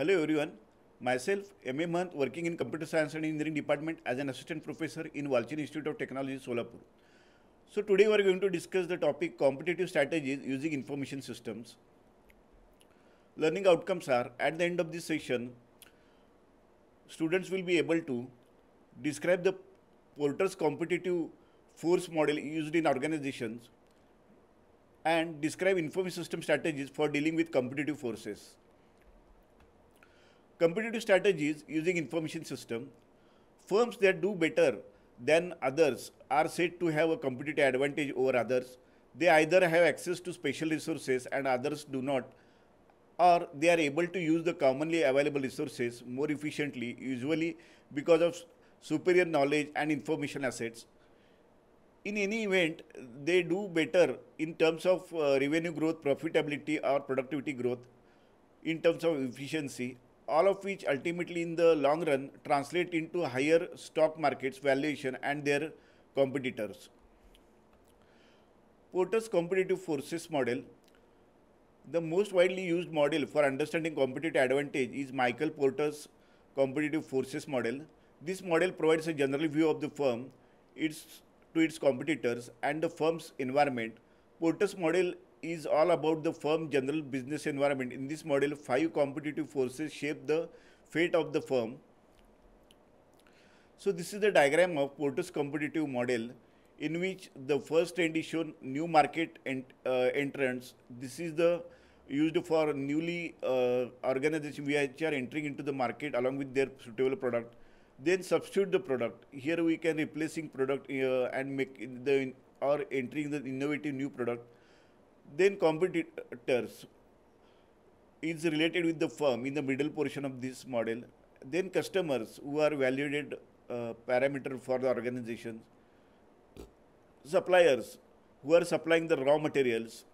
Hello everyone. Myself, M.A. Mahant, working in Computer Science and Engineering Department as an Assistant Professor in Walchin Institute of Technology, Solapur. So today we are going to discuss the topic competitive strategies using information systems. Learning outcomes are, at the end of this session, students will be able to describe the Porter's competitive force model used in organizations and describe information system strategies for dealing with competitive forces competitive strategies using information system, firms that do better than others are said to have a competitive advantage over others. They either have access to special resources and others do not, or they are able to use the commonly available resources more efficiently, usually because of superior knowledge and information assets. In any event, they do better in terms of uh, revenue growth, profitability, or productivity growth, in terms of efficiency, all of which ultimately in the long run translate into higher stock markets valuation and their competitors. Porter's competitive forces model the most widely used model for understanding competitive advantage is Michael Porter's competitive forces model. This model provides a general view of the firm, its to its competitors and the firm's environment. Porter's model is all about the firm general business environment. In this model, five competitive forces shape the fate of the firm. So this is the diagram of Porter's competitive model in which the first trend is shown new market ent uh, entrance. This is the used for newly uh, organization which are entering into the market along with their suitable product. Then substitute the product. Here we can replacing product uh, and make the or entering the innovative new product then competitors is related with the firm in the middle portion of this model. Then customers who are valued uh, parameter for the organization. Suppliers who are supplying the raw materials.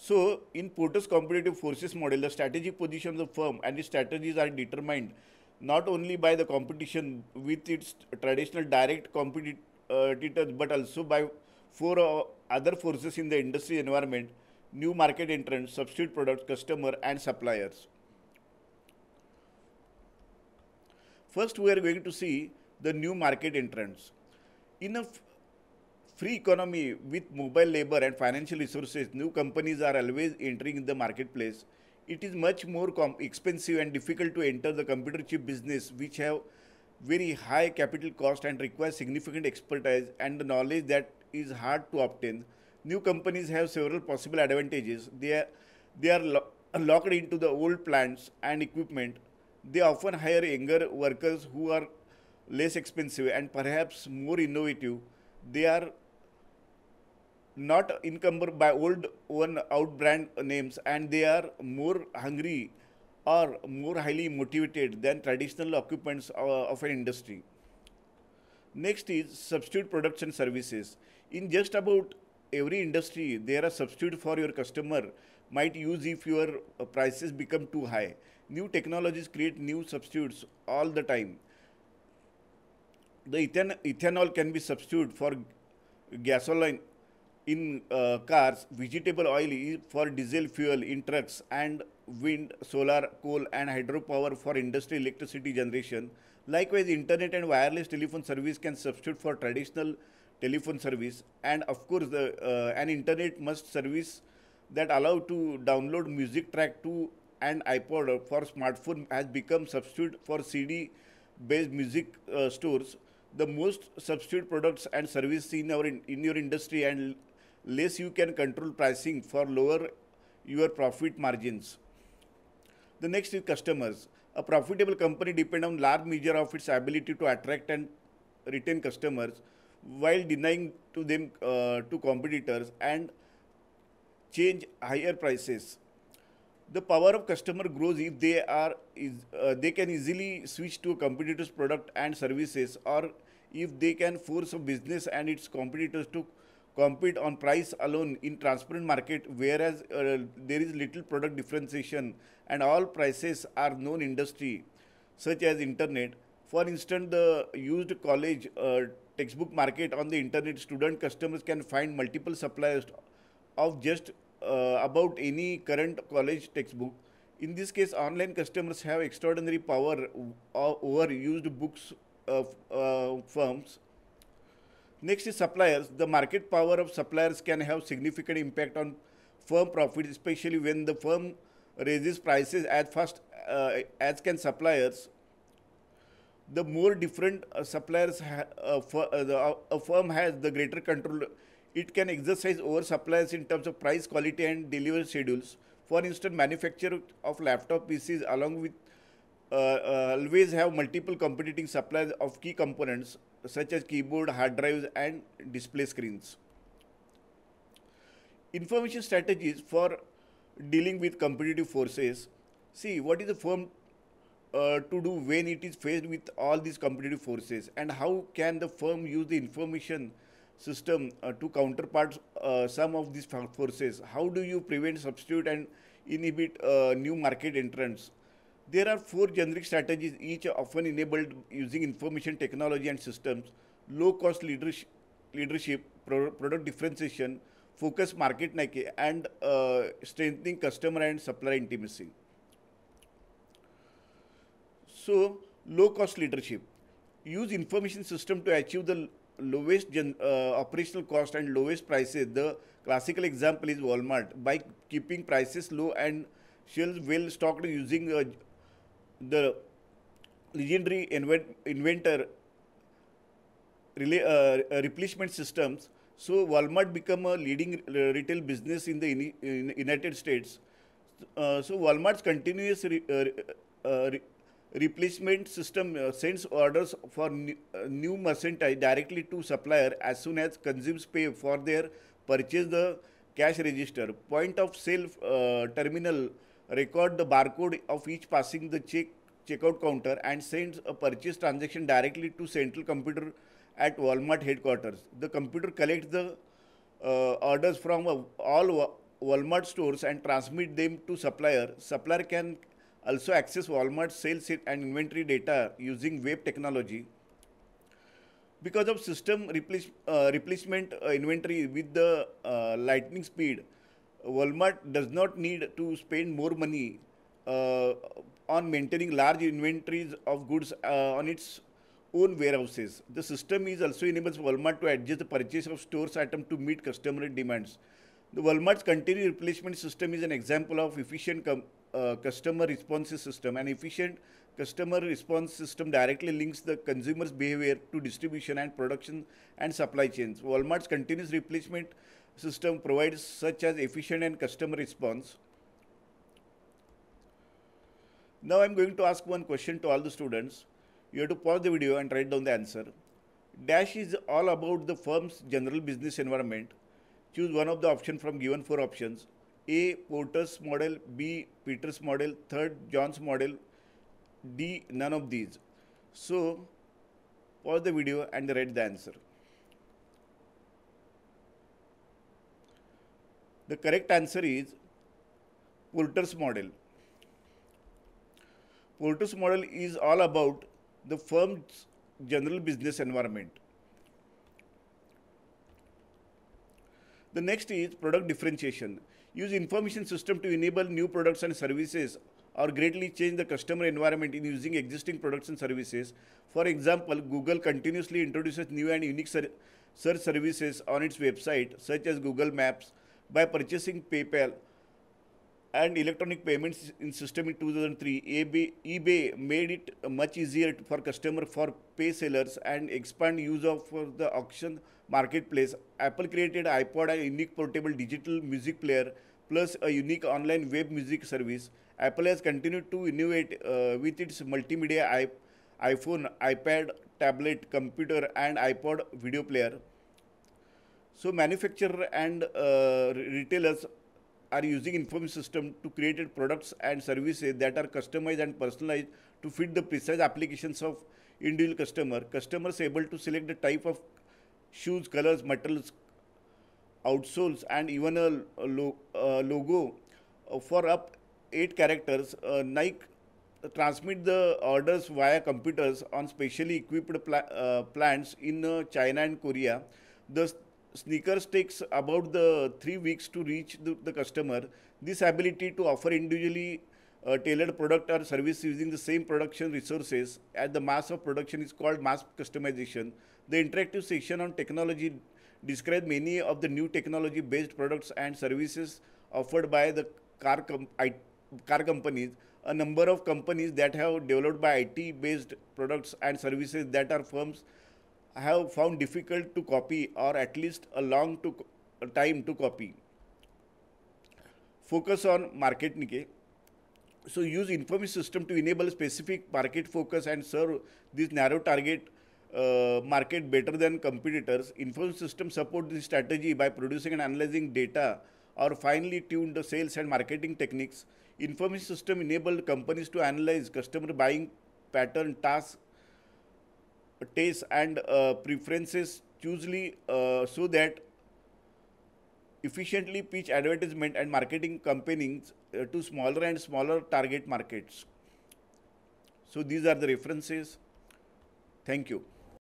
So, in Porter's competitive forces model, the strategic position of the firm and its strategies are determined not only by the competition with its traditional direct competitors, uh, but also by for uh, other forces in the industry environment, new market entrants, substitute products, customer and suppliers. First, we are going to see the new market entrants. In a free economy with mobile labor and financial resources, new companies are always entering the marketplace. It is much more expensive and difficult to enter the computer chip business, which have very high capital cost and require significant expertise and the knowledge that is hard to obtain. New companies have several possible advantages. They are, they are lo locked into the old plants and equipment. They often hire younger workers who are less expensive and perhaps more innovative. They are not encumbered by old one out brand names and they are more hungry or more highly motivated than traditional occupants uh, of an industry. Next is substitute production services in just about every industry there are substitute for your customer might use if your uh, prices become too high new technologies create new substitutes all the time the ethan ethanol can be substituted for gasoline in uh, cars vegetable oil for diesel fuel in trucks and wind solar coal and hydropower for industry electricity generation likewise internet and wireless telephone service can substitute for traditional telephone service, and of course, the uh, an internet must service that allow to download music track to an iPod for smartphone has become substitute for CD-based music uh, stores. The most substitute products and services in our in, in your industry and less you can control pricing for lower your profit margins. The next is customers. A profitable company depend on large measure of its ability to attract and retain customers while denying to them uh, to competitors and change higher prices the power of customer grows if they are is, uh, they can easily switch to a competitor's product and services or if they can force a business and its competitors to compete on price alone in transparent market whereas uh, there is little product differentiation and all prices are known industry such as internet for instance the used college uh, textbook market on the internet, student customers can find multiple suppliers of just uh, about any current college textbook. In this case, online customers have extraordinary power uh, over used books uh, firms. Next is suppliers. The market power of suppliers can have significant impact on firm profits, especially when the firm raises prices as fast uh, as can suppliers the more different uh, suppliers a, the, a firm has, the greater control it can exercise over suppliers in terms of price, quality, and delivery schedules. For instance, manufacturers of laptop PCs along with uh, uh, always have multiple competing suppliers of key components such as keyboard, hard drives, and display screens. Information strategies for dealing with competitive forces. See, what is the firm uh, to do when it is faced with all these competitive forces and how can the firm use the information system uh, to counterpart uh, some of these forces? How do you prevent, substitute and inhibit uh, new market entrants? There are four generic strategies, each often enabled using information technology and systems, low-cost leadership, leadership product differentiation, focus market and uh, strengthening customer and supplier intimacy. So low cost leadership. Use information system to achieve the lowest gen, uh, operational cost and lowest prices. The classical example is Walmart. By keeping prices low and shelves well stocked using uh, the legendary invent inventor uh, systems, so Walmart become a leading retail business in the in in United States. Uh, so Walmart's continuous uh, uh, replacement system uh, sends orders for new, uh, new merchandise directly to supplier as soon as consumers pay for their purchase the cash register point of sale uh, terminal record the barcode of each passing the check checkout counter and sends a purchase transaction directly to central computer at Walmart headquarters the computer collects the uh, orders from uh, all Walmart stores and transmit them to supplier supplier can also access Walmart sales and inventory data using web technology. Because of system uh, replacement uh, uh, inventory with the uh, lightning speed, Walmart does not need to spend more money uh, on maintaining large inventories of goods uh, on its own warehouses. The system is also enables Walmart to adjust the purchase of stores item to meet customer demands. The Walmart's continuous replacement system is an example of efficient com uh, customer response system. An efficient customer response system directly links the consumer's behavior to distribution and production and supply chains. Walmart's continuous replacement system provides such as efficient and customer response. Now I'm going to ask one question to all the students. You have to pause the video and write down the answer. Dash is all about the firm's general business environment. Choose one of the options from given four options. A Porter's model, B Peter's model, third John's model, D none of these. So pause the video and read the answer. The correct answer is Porter's model. Porter's model is all about the firm's general business environment. The next is product differentiation. Use information system to enable new products and services or greatly change the customer environment in using existing products and services. For example, Google continuously introduces new and unique ser search services on its website, such as Google Maps, by purchasing PayPal and electronic payments in system in 2003 eBay, ebay made it much easier for customer for pay sellers and expand use of for the auction marketplace, Apple created iPod, a unique portable digital music player, plus a unique online web music service. Apple has continued to innovate uh, with its multimedia iPhone, iPad, tablet, computer, and iPod video player. So, manufacturer and uh, retailers are using inform system to create products and services that are customized and personalized to fit the precise applications of individual customer. Customers able to select the type of shoes, colors, metals, outsoles, and even a, logo uh, for up eight characters. Uh, Nike transmit the orders via computers on specially equipped pla uh, plants in uh, China and Korea. The sneakers takes about the three weeks to reach the, the customer. This ability to offer individually uh, tailored product or service using the same production resources at the mass of production is called mass customization. The interactive section on technology describes many of the new technology-based products and services offered by the car, com I car companies. A number of companies that have developed by IT-based products and services that are firms have found difficult to copy or at least a long to, time to copy. Focus on market so use information system to enable specific market focus and serve this narrow target uh, market better than competitors. Information system support this strategy by producing and analyzing data or finely tuned sales and marketing techniques. Information system enabled companies to analyze customer buying pattern, tasks, tastes and uh, preferences usually uh, so that efficiently pitch advertisement and marketing campaigns uh, to smaller and smaller target markets. So these are the references. Thank you.